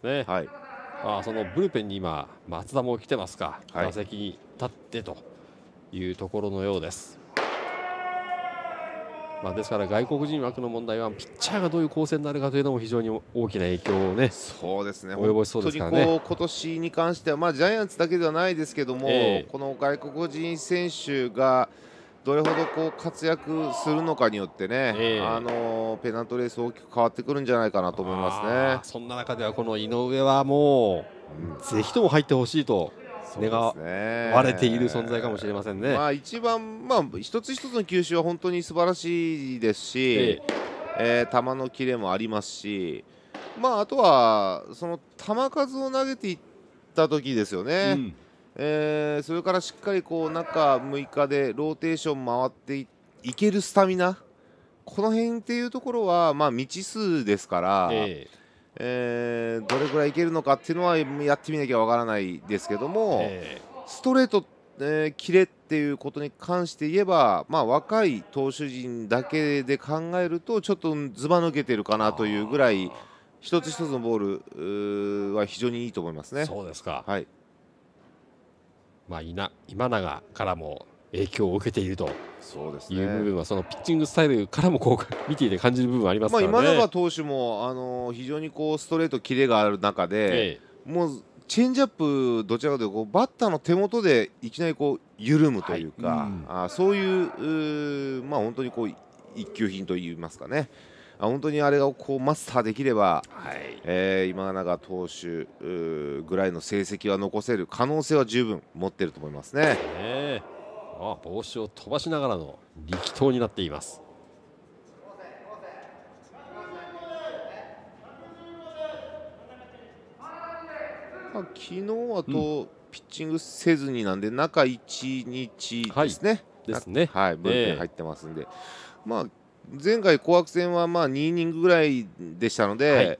ですね。はい、まあ、そのブルペンに今、松田も来てますか、はい、打席に立ってというところのようです。まあ、ですから外国人枠の問題はピッチャーがどういう構成になるかというのも非常に大きな影響をねそうですね及ぼしそうですからねこう今年に関しては、まあ、ジャイアンツだけではないですけども、えー、この外国人選手がどれほどこう活躍するのかによってね、えー、あのペナントレース大きく変わってくるんじゃないかなと思いますねそんな中ではこの井上はもう、うん、ぜひとも入ってほしいと願われている存在かもしれませんね。まあ、一番、まあ、一つ一つの球種は本当に素晴らしいですし、えええー、球の切れもありますし、まあ、あとはその球数を投げていった時ですよね。うんえー、それからしっかりこう中6日でローテーション回っていけるスタミナこの辺っていうところは、まあ、未知数ですから、えーえー、どれくらいいけるのかっていうのはやってみなきゃわからないですけども、えー、ストレート、えー、キレっていうことに関して言えば、まあ、若い投手陣だけで考えるとちょっとずば抜けてるかなというぐらい一つ一つのボールは非常にいいと思いますね。そうですか、はいまあ、今永からも影響を受けているという部分はそのピッチングスタイルからもこう見ていて感じる部分ありますから、ね、まあ、今永投手も、あの非常にこうストレートキレがある中で、ええ、もうチェンジアップどちらかというとバッターの手元でいきなりこう緩むというか、はいうん、あそういうまあ、本当にこう一級品といいますかね。本当にあれをこうマスターできれば、はい、えー、今永投手ぐらいの成績は残せる可能性は十分持ってると思いますね。ねあ帽子を飛ばしながらの力投になっています。まあ、昨日はと、ピッチングせずになんで中1日ですね。うんはい、ですね。はい、ブルペン入ってますんで、えー、まあ前回、紅白戦はまあ2イニングぐらいでしたので、はい、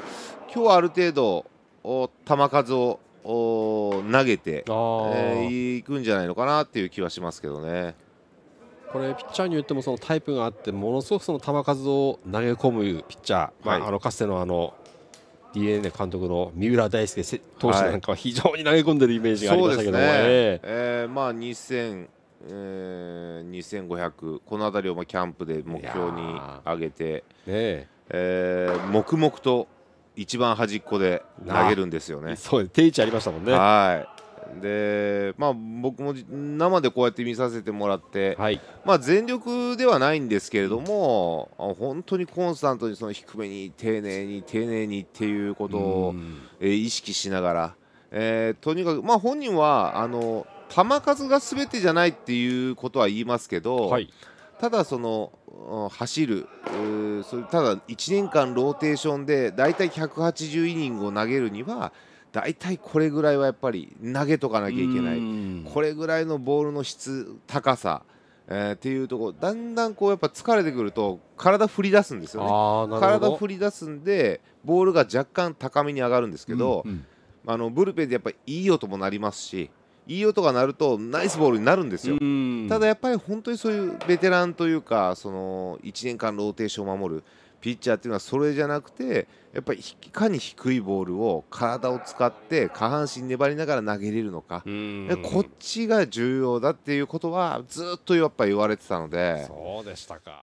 今日はある程度、球数を投げて、えー、いくんじゃないのかなっていう気はしますけどね。これピッチャーによってもそのタイプがあってものすごくその球数を投げ込むピッチャー、はい、まあ、あのかつてのあの d n a 監督の三浦大輔投手なんかは非常に投げ込んでるイメージがありましたけどね、はい、ねえー、まあえー、2500この辺りをまあキャンプで目標に上げて、ねえー、黙々と一番端っこで投げるんですよね。そう定位置ありましたもんねはいでまあ、僕も生でこうやって見させてもらって、はい、まあ、全力ではないんですけれども本当にコンスタントにその低めに丁寧に丁寧にっていうことを、えー、意識しながら、えー、とにかく、まあ、本人はあの球数がすべてじゃないっていうことは言いますけど、はい、ただその走るそれただ1年間ローテーションで大体180イニングを投げるには大体これぐらいはやっぱり投げとかなきゃいけないこれぐらいのボールの質高さえー、っていうとこだんだんこうやっぱ疲れてくると体振り出すんですよね体振り出すんでボールが若干高めに上がるんですけど、うんうん、あのブルペンでやっぱいい音もなりますしいい音が鳴るとナイスボールになるんですよ、ただやっぱり本当にそういうベテランというかその1年間ローテーションを守るピッチャーっていうのはそれじゃなくてやっぱりいかに低いボールを体を使って下半身粘りながら投げれるのかこっちが重要だっていうことはずっとやっぱ言われてたのでそうでしたか。